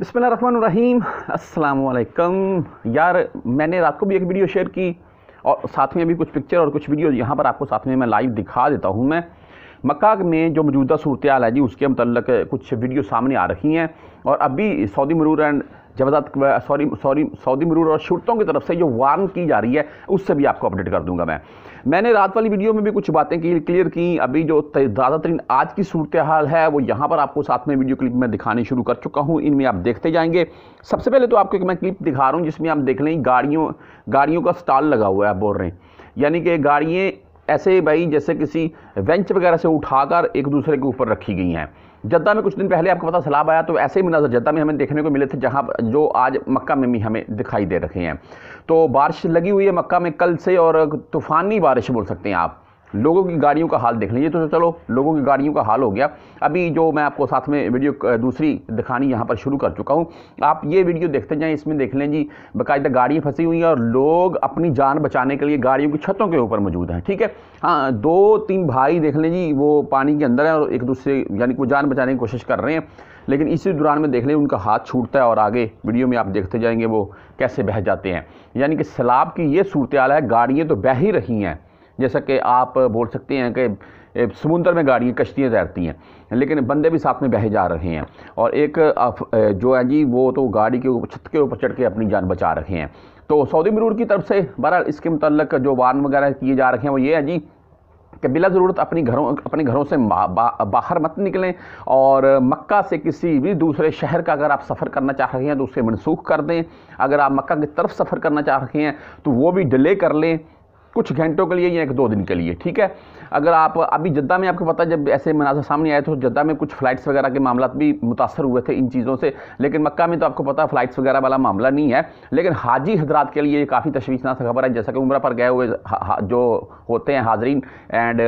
बिसमीम अल्लाम यार मैंने रात को भी एक वीडियो शेयर की और साथ में अभी कुछ पिक्चर और कुछ वीडियो यहाँ पर आपको साथ में मैं लाइव दिखा देता हूँ मैं मक्का में जो मौजूदा सूरत आल है जी उसके मतलब कुछ वीडियो सामने आ रही हैं और अभी सऊदी मरूर एंड जबरदस्त सॉरी सॉरी सऊदी मरूर और शुरतों की तरफ से जो वार्न की जा रही है उससे भी आपको अपडेट कर दूंगा मैं मैंने रात वाली वीडियो में भी कुछ बातें की क्लियर की अभी जो ज़्यादातर आज की सूरत हाल है वो यहाँ पर आपको साथ में वीडियो क्लिप में दिखाने शुरू कर चुका हूँ इनमें आप देखते जाएंगे सबसे पहले तो आपको एक मैं क्लिप दिखा रहा हूँ जिसमें आप देख लें गाड़ियों गाड़ियों का स्टाल लगा हुआ है आप बोल रहे हैं यानी कि गाड़ियाँ ऐसे भाई जैसे किसी वेंच वगैरह से उठाकर एक दूसरे के ऊपर रखी गई हैं जद्दा में कुछ दिन पहले आपको पता सलाब आया तो ऐसे ही मनाजर जद्दा में हमें देखने को मिले थे जहाँ जो आज मक्का में भी हमें दिखाई दे रहे हैं तो बारिश लगी हुई है मक्का में कल से और तूफ़ानी बारिश बोल सकते हैं आप लोगों की गाड़ियों का हाल देख लीजिए तो चलो लोगों की गाड़ियों का हाल हो गया अभी जो मैं आपको साथ में वीडियो दूसरी दिखानी यहाँ पर शुरू कर चुका हूँ आप ये वीडियो देखते जाएँ इसमें देख लें जी बाकायदा गाड़ियाँ फंसी हुई हैं और लोग अपनी जान बचाने के लिए गाड़ियों की छतों के ऊपर मौजूद हैं ठीक है हाँ दो तीन भाई देख लें जी वो पानी के अंदर है और एक दूसरे यानी कि वो जान बचाने की कोशिश कर रहे हैं लेकिन इसी दौरान में देख लें उनका हाथ छूटता है और आगे वीडियो में आप देखते जाएंगे वो कैसे बह जाते हैं यानी कि सैलाब की ये सूरत आला है गाड़ियाँ तो बह ही रही हैं जैसा कि आप बोल सकते हैं कि समुंदर में गाड़ियाँ कश्तियाँ तैरती हैं लेकिन बंदे भी साथ में बहे जा रहे हैं और एक जो है जी वो तो गाड़ी के छत के ऊपर चढ़ के अपनी जान बचा रहे हैं तो सऊदी मरूर की तरफ से बहरहाल इसके मतलब जो वार्न वगैरह किए जा रहे हैं वो ये है जी कि बिला ज़रूरत अपनी घरों अपने घरों से बा, बा, बाहर मत निकलें और मक्का से किसी भी दूसरे शहर का अगर आप सफ़र करना चाह रहे हैं तो उसे मनसूख कर दें अगर आप मक्का की तरफ सफ़र करना चाह रहे हैं तो वो भी डिले कर लें कुछ घंटों के लिए या एक दो दिन के लिए ठीक है अगर आप अभी जद्दा में आपको पता है जब ऐसे मनाजर सामने आए तो जद्दा में कुछ फ़्लाइट्स वगैरह के मामला भी मुतासर हुए थे इन चीज़ों से लेकिन मक्का में तो आपको पता है फ़्लाइट्स वगैरह वाला मामला नहीं है लेकिन हाजी हजरात के लिए काफ़ी तशवीशनाक खबर है जैसा कि उम्र पर गए हुए जो होते हैं हाजरीन एंड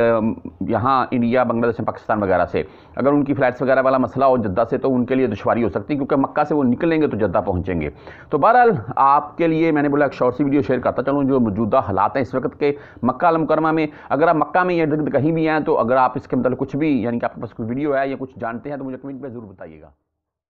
यहाँ इंडिया बांग्लादेश पाकिस्तान वगैरह से अगर उनकी फ़्लाइट्स वगैरह वाला मसला हो जद्दा से तो उनके लिए दुशारी हो सकती है क्योंकि मक्का से वो निकलेंगे तो जद्दा पहुँचेंगे तो बहरहाल आपके लिए मैंने बोला एक शॉर्ट सी वीडियो शेयर करता चलूँ जो मौजूदा हालात हैं इस वक्त वक्त के मक्का मुकरमा में अगर आप मक्का में या कहीं भी आए तो अगर आप इसके मतलब कुछ भी यानी कि आपके पास कोई वीडियो है या कुछ जानते हैं तो मुझे कमेंट पर ज़रूर बताइएगा